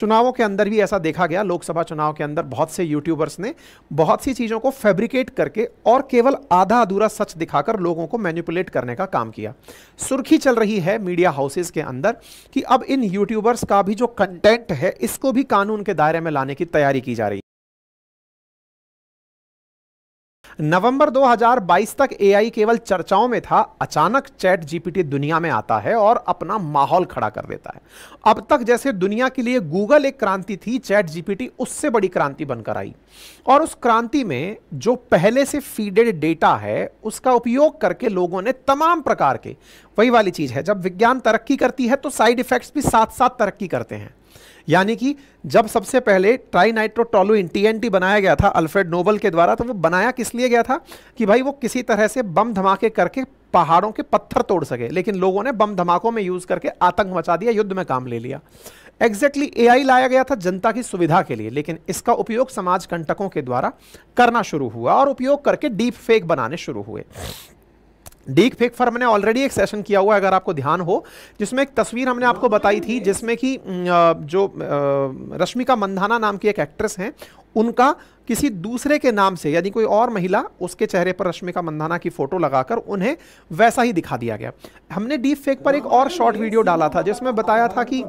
चुनावों के अंदर भी ऐसा देखा गया लोकसभा चुनाव के अंदर बहुत से यूट्यूबर्स ने बहुत सी चीज़ों को फैब्रिकेट करके और केवल आधा अधूरा सच दिखाकर लोगों को मैनिपुलेट करने का काम किया सुर्खी चल रही है मीडिया हाउसेस के अंदर कि अब इन यूट्यूबर्स का भी जो कंटेंट है इसको भी कानून के दायरे में लाने की तैयारी की जा रही है नवंबर 2022 तक एआई केवल चर्चाओं में था अचानक चैट जीपीटी दुनिया में आता है और अपना माहौल खड़ा कर देता है अब तक जैसे दुनिया के लिए गूगल एक क्रांति थी चैट जीपीटी उससे बड़ी क्रांति बनकर आई और उस क्रांति में जो पहले से फीडेड डेटा है उसका उपयोग करके लोगों ने तमाम प्रकार के वही वाली चीज़ है जब विज्ञान तरक्की करती है तो साइड इफेक्ट्स भी साथ साथ तरक्की करते हैं यानी कि जब सबसे पहले ट्राई नाइट्रोटोलुइन टी बनाया गया था अल्फ्रेड नोबल के द्वारा तो वो बनाया किस लिए गया था कि भाई वो किसी तरह से बम धमाके करके पहाड़ों के पत्थर तोड़ सके लेकिन लोगों ने बम धमाकों में यूज़ करके आतंक मचा दिया युद्ध में काम ले लिया एग्जैक्टली exactly ए लाया गया था जनता की सुविधा के लिए लेकिन इसका उपयोग समाज कंटकों के द्वारा करना शुरू हुआ और उपयोग करके डीप फेक बनाने शुरू हुए डीक फेक फॉर मैंने ऑलरेडी एक सेशन किया हुआ है अगर आपको ध्यान हो जिसमें एक तस्वीर हमने आपको बताई थी जिसमें कि जो रश्मिका मंधाना नाम की एक एक्ट्रेस हैं उनका किसी दूसरे के नाम से यानी कोई और महिला उसके चेहरे पर रश्मिका मंदाना की फोटो लगाकर उन्हें वैसा ही दिखा दिया गया हमने डीप फेक पर एक और शॉर्ट वीडियो डाला था जिसमें बताया था कि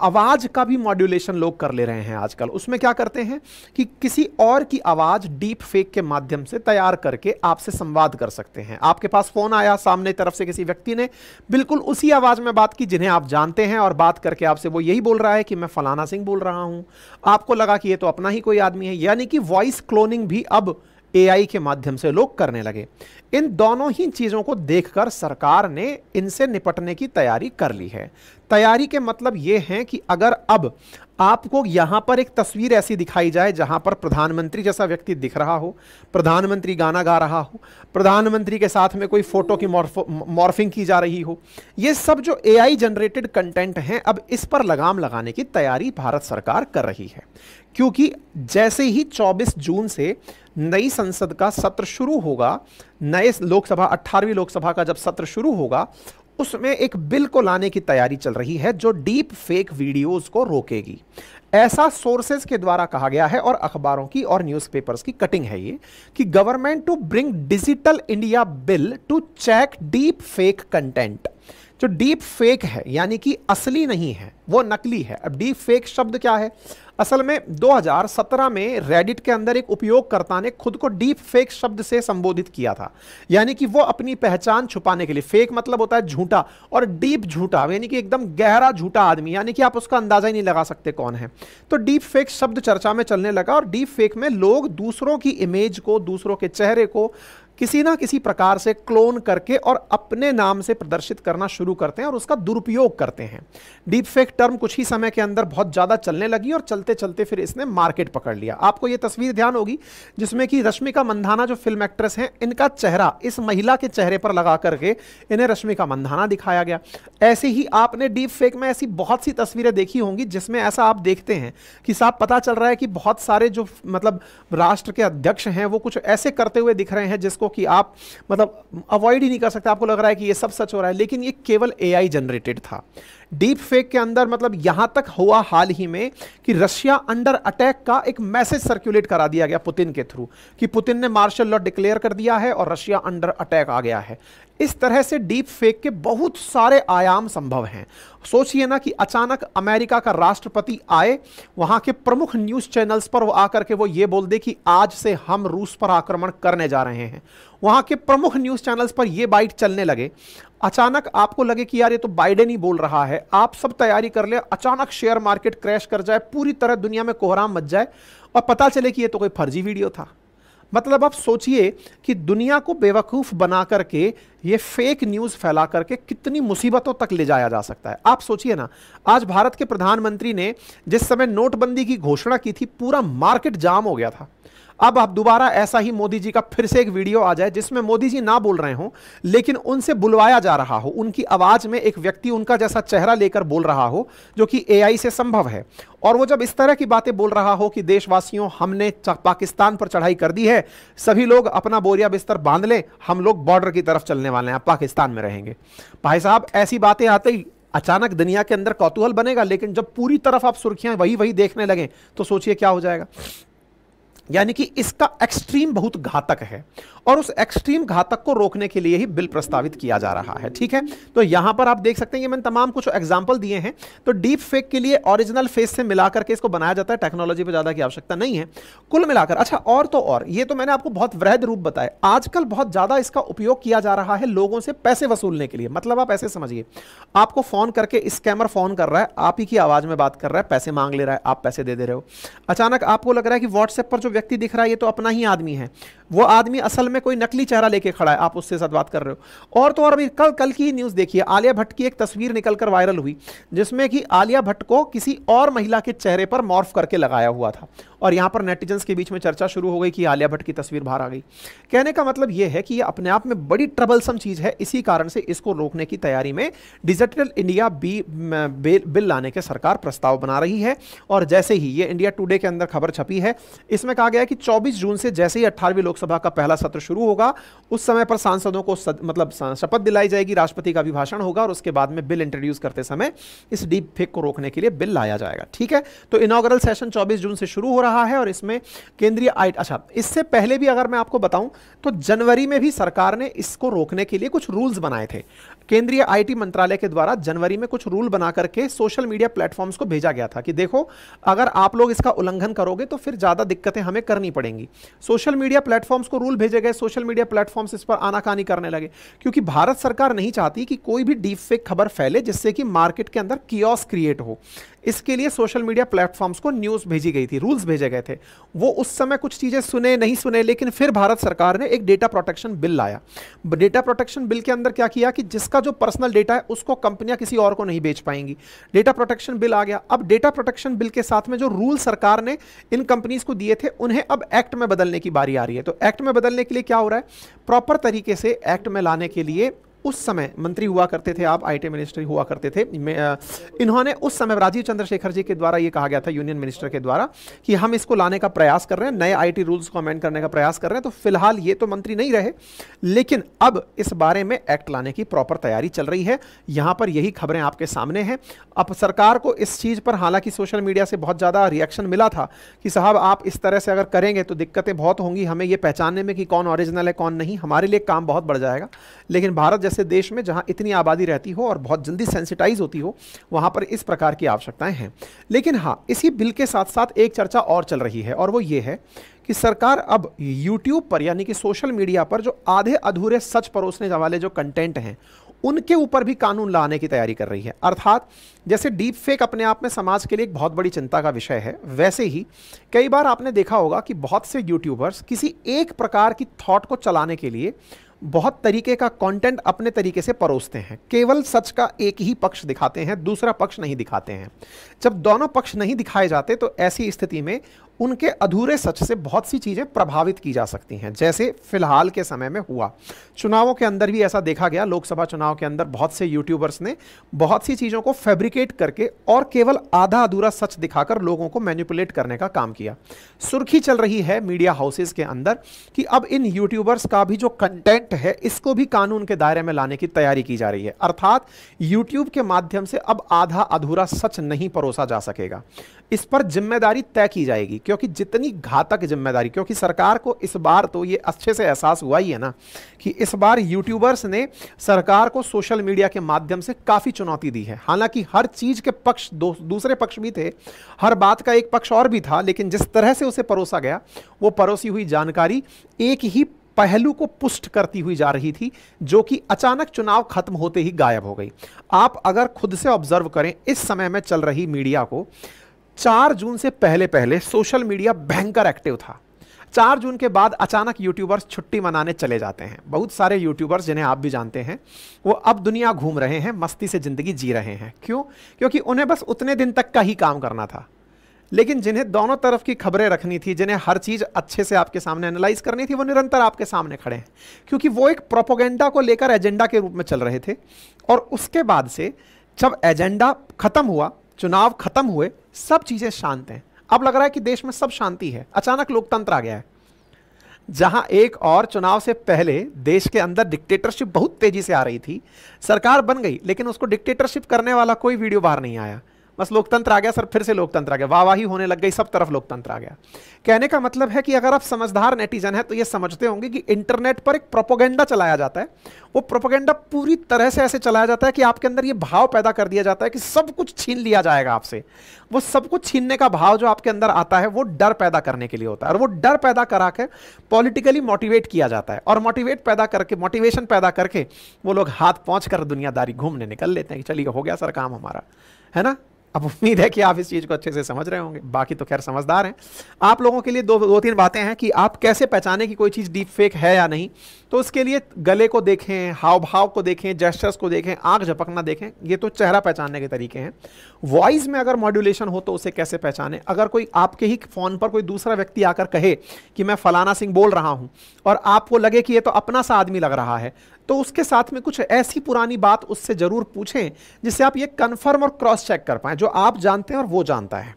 आवाज़ का भी मॉड्यूलेशन लोग कर ले रहे हैं आजकल उसमें क्या करते हैं कि किसी और की आवाज़ डीप फेक के माध्यम से तैयार करके आपसे संवाद कर सकते हैं आपके पास फ़ोन आया सामने तरफ से किसी व्यक्ति ने बिल्कुल उसी आवाज़ में बात की जिन्हें आप जानते हैं और बात करके आपसे वो यही बोल रहा है कि मैं फलाना सिंह बोल रहा हूँ आपको लगा कि ये तो अपना ही कोई आदमी है यानी कि वॉइस क्लोनिंग भी अब एआई के माध्यम से लोग करने लगे इन दोनों ही चीज़ों को देखकर सरकार ने इनसे निपटने की तैयारी कर ली है तैयारी के मतलब ये हैं कि अगर अब आपको यहाँ पर एक तस्वीर ऐसी दिखाई जाए जहाँ पर प्रधानमंत्री जैसा व्यक्ति दिख रहा हो प्रधानमंत्री गाना गा रहा हो प्रधानमंत्री के साथ में कोई फ़ोटो की मॉर्फिंग की जा रही हो ये सब जो आई जनरेटेड कंटेंट हैं अब इस पर लगाम लगाने की तैयारी भारत सरकार कर रही है क्योंकि जैसे ही 24 जून से नई संसद का सत्र शुरू होगा नए लोकसभा अट्ठारहवीं लोकसभा का जब सत्र शुरू होगा उसमें एक बिल को लाने की तैयारी चल रही है जो डीप फेक वीडियोस को रोकेगी ऐसा सोर्सेज के द्वारा कहा गया है और अखबारों की और न्यूज़पेपर्स की कटिंग है ये कि government to bring digital India bill to check deep fake content जो डीप फेक है यानी कि असली नहीं है वो नकली है अब डीप फेक शब्द क्या है असल में 2017 में रेडिट के अंदर एक उपयोगकर्ता ने खुद को डीप फेक शब्द से संबोधित किया था यानी कि वो अपनी पहचान छुपाने के लिए फेक मतलब होता है झूठा और डीप झूठा यानी कि एकदम गहरा झूठा आदमी यानी कि आप उसका अंदाजा ही नहीं लगा सकते कौन है तो डीप फेक शब्द चर्चा में चलने लगा और डीप फेक में लोग दूसरों की इमेज को दूसरों के चेहरे को किसी ना किसी प्रकार से क्लोन करके और अपने नाम से प्रदर्शित करना शुरू करते हैं और उसका दुरुपयोग करते हैं डीप फेक टर्म कुछ ही समय के अंदर बहुत ज़्यादा चलने लगी और चलते चलते फिर इसने मार्केट पकड़ लिया आपको यह तस्वीर ध्यान होगी जिसमें कि रश्मिका मंधाना जो फिल्म एक्ट्रेस हैं इनका चेहरा इस महिला के चेहरे पर लगा करके इन्हें रश्मिका मंधाना दिखाया गया ऐसे ही आपने डीप फेक में ऐसी बहुत सी तस्वीरें देखी होंगी जिसमें ऐसा आप देखते हैं कि साहब पता चल रहा है कि बहुत सारे जो मतलब राष्ट्र के अध्यक्ष हैं वो कुछ ऐसे करते हुए दिख रहे हैं जिसको कि आप मतलब अवॉइड ही नहीं कर सकते आपको लग रहा है कि ये सब सच हो रहा है लेकिन ये केवल एआई जनरेटेड था डीप फेक के अंदर मतलब यहां तक हुआ हाल ही में कि रशिया अंडर अटैक का एक मैसेज सर्कुलेट करा दिया गया पुतिन के थ्रू कि पुतिन ने मार्शल लॉ डिक्लेयर कर दिया है और रशिया अंडर अटैक आ गया है इस तरह से डीप फेक के बहुत सारे आयाम संभव हैं सोचिए ना कि अचानक अमेरिका का राष्ट्रपति आए वहां के प्रमुख न्यूज चैनल्स पर वो आकर के वो ये बोल दे कि आज से हम रूस पर आक्रमण करने जा रहे हैं वहां के प्रमुख न्यूज़ चैनल्स पर ये बाइट चलने लगे अचानक आपको लगे कि यार ये तो बाइडेन ही बोल रहा है आप सब तैयारी कर ले अचानक शेयर मार्केट क्रैश कर जाए पूरी तरह दुनिया में कोहराम मच जाए और पता चले कि ये तो कोई फर्जी वीडियो था मतलब आप सोचिए कि दुनिया को बेवकूफ़ बना करके ये फेक न्यूज़ फैला करके कितनी मुसीबतों तक ले जाया जा सकता है आप सोचिए ना आज भारत के प्रधानमंत्री ने जिस समय नोटबंदी की घोषणा की थी पूरा मार्केट जाम हो गया था अब आप दोबारा ऐसा ही मोदी जी का फिर से एक वीडियो आ जाए जिसमें मोदी जी ना बोल रहे हो लेकिन उनसे बुलवाया जा रहा हो उनकी आवाज में एक व्यक्ति उनका जैसा चेहरा लेकर बोल रहा हो जो कि एआई से संभव है और वो जब इस तरह की बातें बोल रहा हो कि देशवासियों हमने पाकिस्तान पर चढ़ाई कर दी है सभी लोग अपना बोरिया बिस्तर बांध लें हम लोग बॉर्डर की तरफ चलने वाले हैं पाकिस्तान में रहेंगे भाई साहब ऐसी बातें आते ही अचानक दुनिया के अंदर कौतूहल बनेगा लेकिन जब पूरी तरफ आप सुर्खियां वही वही देखने लगें तो सोचिए क्या हो जाएगा यानी कि इसका एक्सट्रीम बहुत घातक है और उस एक्सट्रीम घातक को रोकने के लिए ही बिल प्रस्तावित किया जा रहा है ठीक है तो यहां पर आप देख सकते हैं ये मैंने तमाम कुछ एग्जांपल दिए हैं तो डीप फेक के लिए ओरिजिनल फेस से मिलाकर के इसको बनाया जाता है टेक्नोलॉजी पर ज़्यादा की आवश्यकता नहीं है कुल मिलाकर अच्छा और तो और ये तो मैंने आपको बहुत वृहद रूप बताया आजकल बहुत ज़्यादा इसका उपयोग किया जा रहा है लोगों से पैसे वसूलने के लिए मतलब आप ऐसे समझिए आपको फ़ोन करके स्कैमर फ़ोन कर रहा है आप ही की आवाज़ में बात कर रहा है पैसे मांग ले रहा है आप पैसे दे दे रहे हो अचानक आपको लग रहा है कि व्हाट्सएप पर जो व्यक्ति दिख रहा है ये तो अपना ही आदमी है वो आदमी असल में कोई नकली चेहरा लेके खड़ा है आप उससे साथ बात कर रहे हो और तो और अभी कल कल की न्यूज़ देखिए आलिया भट्ट की एक तस्वीर निकलकर वायरल हुई जिसमें कि आलिया भट्ट को किसी और महिला के चेहरे पर मॉर्फ करके लगाया हुआ था और यहाँ पर नेटिजन्स के बीच में चर्चा शुरू हो गई कि आलिया भट्ट की तस्वीर बाहर आ गई कहने का मतलब यह है कि यह अपने आप में बड़ी ट्रबलसम चीज़ है इसी कारण से इसको रोकने की तैयारी में डिजिटल इंडिया बी बिल लाने के सरकार प्रस्ताव बना रही है और जैसे ही ये इंडिया टुडे के अंदर खबर छपी है इसमें कहा गया कि चौबीस जून से जैसे ही अट्ठारहवीं लोक लोकसभा का पहला सत्र शुरू होगा उस समय पर सांसदों को सद, मतलब शपथ दिलाई जाएगी राष्ट्रपति का अभिभाषण होगा और उसके बाद में बिल इंट्रोड्यूस करते समय इस डीप फेक को रोकने के लिए बिल लाया जाएगा ठीक है तो इनोग्रल सेशन चौबीस जून से शुरू हो रहा है और इसमें केंद्रीय आय अच्छा इससे पहले भी अगर मैं आपको बताऊं तो जनवरी में भी सरकार ने इसको रोकने के लिए कुछ रूल्स बनाए थे केंद्रीय आईटी मंत्रालय के द्वारा जनवरी में कुछ रूल बना करके सोशल मीडिया प्लेटफॉर्म्स को भेजा गया था कि देखो अगर आप लोग इसका उल्लंघन करोगे तो फिर ज़्यादा दिक्कतें हमें करनी पड़ेंगी सोशल मीडिया प्लेटफॉर्म प्लेटफॉर्म्स को रूल भेजे गए सोशल मीडिया प्लेटफॉर्म्स इस पर आनाकानी करने लगे क्योंकि भारत सरकार नहीं चाहती कि कोई भी डीप फेक खबर फैले जिससे कि मार्केट के अंदर कियोस क्रिएट हो इसके लिए सोशल मीडिया प्लेटफॉर्म्स को न्यूज़ भेजी गई थी रूल्स भेजे गए थे वो उस समय कुछ चीज़ें सुने नहीं सुने लेकिन फिर भारत सरकार ने एक डेटा प्रोटेक्शन बिल लाया डेटा प्रोटेक्शन बिल के अंदर क्या किया कि जिसका जो पर्सनल डेटा है उसको कंपनियां किसी और को नहीं बेच पाएंगी डेटा प्रोटेक्शन बिल आ गया अब डेटा प्रोटेक्शन बिल के साथ में जो रूल सरकार ने इन कंपनीज को दिए थे उन्हें अब एक्ट में बदलने की बारी आ रही है तो एक्ट में बदलने के लिए क्या हो रहा है प्रॉपर तरीके से एक्ट में लाने के लिए उस समय मंत्री हुआ करते थे आप आईटी मिनिस्टर हुआ करते थे इन्होंने उस समय राजीव चंद्रशेखर जी के द्वारा ये कहा गया था यूनियन मिनिस्टर के द्वारा कि हम इसको लाने का प्रयास कर रहे हैं नए आईटी रूल्स को अमेंड करने का प्रयास कर रहे हैं तो फिलहाल ये तो मंत्री नहीं रहे लेकिन अब इस बारे में एक्ट लाने की प्रॉपर तैयारी चल रही है यहाँ पर यही खबरें आपके सामने हैं अब सरकार को इस चीज़ पर हालांकि सोशल मीडिया से बहुत ज़्यादा रिएक्शन मिला था कि साहब आप इस तरह से अगर करेंगे तो दिक्कतें बहुत होंगी हमें ये पहचानने में कि कौन ऑरिजिनल है कौन नहीं हमारे लिए काम बहुत बढ़ जाएगा लेकिन भारत जैसे देश में जहां इतनी आबादी रहती हो और बहुत जल्दी सेंसिटाइज होती हो वहां पर इस प्रकार की आवश्यकताएं हैं लेकिन हाँ इसी बिल के साथ साथ एक चर्चा और चल रही है और वो ये है कि सरकार अब यूट्यूब पर यानी कि सोशल मीडिया पर जो आधे अधूरे सच परोसने वाले जो कंटेंट हैं उनके ऊपर भी कानून लाने की तैयारी कर रही है अर्थात जैसे डीप फेक अपने आप में समाज के लिए एक बहुत बड़ी चिंता का विषय है वैसे ही कई बार आपने देखा होगा कि बहुत से यूट्यूबर्स किसी एक प्रकार की थॉट को चलाने के लिए बहुत तरीके का कंटेंट अपने तरीके से परोसते हैं केवल सच का एक ही पक्ष दिखाते हैं दूसरा पक्ष नहीं दिखाते हैं जब दोनों पक्ष नहीं दिखाए जाते तो ऐसी स्थिति में उनके अधूरे सच से बहुत सी चीज़ें प्रभावित की जा सकती हैं जैसे फिलहाल के समय में हुआ चुनावों के अंदर भी ऐसा देखा गया लोकसभा चुनाव के अंदर बहुत से यूट्यूबर्स ने बहुत सी चीज़ों को फैब्रिकेट करके और केवल आधा अधूरा सच दिखाकर लोगों को मैनिपुलेट करने का काम किया सुर्खी चल रही है मीडिया हाउसेज के अंदर कि अब इन यूट्यूबर्स का भी जो कंटेंट है इसको भी कानून के दायरे में लाने की तैयारी की जा रही है अर्थात यूट्यूब के माध्यम से अब आधा अधूरा सच नहीं परोसा जा सकेगा इस पर जिम्मेदारी तय की जाएगी क्योंकि जितनी घातक जिम्मेदारी क्योंकि सरकार को इस बार तो ये अच्छे से एहसास हुआ ही है ना कि इस बार यूट्यूबर्स ने सरकार को सोशल मीडिया के माध्यम से काफ़ी चुनौती दी है हालांकि हर चीज़ के पक्ष दूसरे पक्ष भी थे हर बात का एक पक्ष और भी था लेकिन जिस तरह से उसे परोसा गया वो परोसी हुई जानकारी एक ही पहलू को पुष्ट करती हुई जा रही थी जो कि अचानक चुनाव खत्म होते ही गायब हो गई आप अगर खुद से ऑब्जर्व करें इस समय में चल रही मीडिया को चार जून से पहले पहले सोशल मीडिया भयंकर एक्टिव था चार जून के बाद अचानक यूट्यूबर्स छुट्टी मनाने चले जाते हैं बहुत सारे यूट्यूबर्स जिन्हें आप भी जानते हैं वो अब दुनिया घूम रहे हैं मस्ती से ज़िंदगी जी रहे हैं क्यों क्योंकि उन्हें बस उतने दिन तक का ही काम करना था लेकिन जिन्हें दोनों तरफ की खबरें रखनी थी जिन्हें हर चीज़ अच्छे से आपके सामने एनालाइज करनी थी वो निरंतर आपके सामने खड़े हैं क्योंकि वो एक प्रोपोगेंडा को लेकर एजेंडा के रूप में चल रहे थे और उसके बाद से जब एजेंडा ख़त्म हुआ चुनाव ख़त्म हुए सब चीज़ें शांत हैं अब लग रहा है कि देश में सब शांति है अचानक लोकतंत्र आ गया है जहां एक और चुनाव से पहले देश के अंदर डिक्टेटरशिप बहुत तेजी से आ रही थी सरकार बन गई लेकिन उसको डिक्टेटरशिप करने वाला कोई वीडियो बाहर नहीं आया बस लोकतंत्र आ गया सर फिर से लोकतंत्र आ गया वाहवाही होने लग गई सब तरफ लोकतंत्र आ गया कहने का मतलब है कि अगर आप समझदार नेटिजन है तो ये समझते होंगे कि इंटरनेट पर एक प्रोपोगेंडा चलाया जाता है वो प्रोपोगेंडा पूरी तरह से ऐसे चलाया जाता है कि आपके अंदर ये भाव पैदा कर दिया जाता है कि सब कुछ छीन लिया जाएगा आपसे वो सब कुछ छीनने का भाव जो आपके अंदर आता है वो डर पैदा करने के लिए होता है और वो डर पैदा करा के पॉलिटिकली मोटिवेट किया जाता है और मोटिवेट पैदा करके मोटिवेशन पैदा करके वो लोग हाथ पहुँच कर दुनियादारी घूमने निकल लेते हैं कि चलिए हो गया सर काम हमारा है ना अब उम्मीद है कि आप इस चीज़ को अच्छे से समझ रहे होंगे बाकी तो खैर समझदार हैं आप लोगों के लिए दो दो तीन बातें हैं कि आप कैसे पहचाने कि कोई चीज़ डीप फेक है या नहीं तो उसके लिए गले को देखें हाव भाव को देखें जेस्टर्स को देखें आँख झपकना देखें ये तो चेहरा पहचानने के तरीके हैं वॉइस में अगर मॉड्यूलेशन हो तो उसे कैसे पहचाने अगर कोई आपके ही फ़ोन पर कोई दूसरा व्यक्ति आकर कहे कि मैं फ़लाना सिंह बोल रहा हूं और आपको लगे कि ये तो अपना सा आदमी लग रहा है तो उसके साथ में कुछ ऐसी पुरानी बात उससे ज़रूर पूछें जिससे आप ये कन्फर्म और क्रॉस चेक कर पाए जो आप जानते हैं और वो जानता है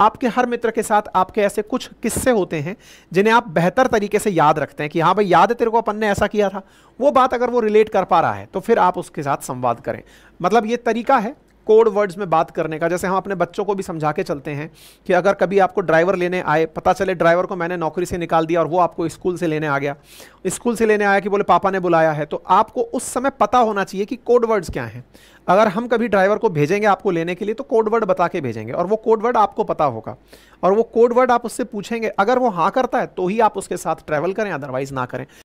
आपके हर मित्र के साथ आपके ऐसे कुछ किस्से होते हैं जिन्हें आप बेहतर तरीके से याद रखते हैं कि हाँ भाई याद है तेरे को अपन ने ऐसा किया था वो बात अगर वो रिलेट कर पा रहा है तो फिर आप उसके साथ संवाद करें मतलब ये तरीका है कोड वर्ड्स में बात करने का जैसे हम अपने बच्चों को भी समझा के चलते हैं कि अगर कभी आपको ड्राइवर लेने आए पता चले ड्राइवर को मैंने नौकरी से निकाल दिया और वो आपको स्कूल से लेने आ गया स्कूल से लेने आया कि बोले पापा ने बुलाया है तो आपको उस समय पता होना चाहिए कि कोड वर्ड्स क्या हैं अगर हम कभी ड्राइवर को भेजेंगे आपको लेने के लिए तो कोड वर्ड बता के भेजेंगे और वो कोड वर्ड आपको पता होगा और वो कोड वर्ड आप उससे पूछेंगे अगर वो हाँ करता है तो ही आप उसके साथ ट्रैवल करें अदरवाइज ना करें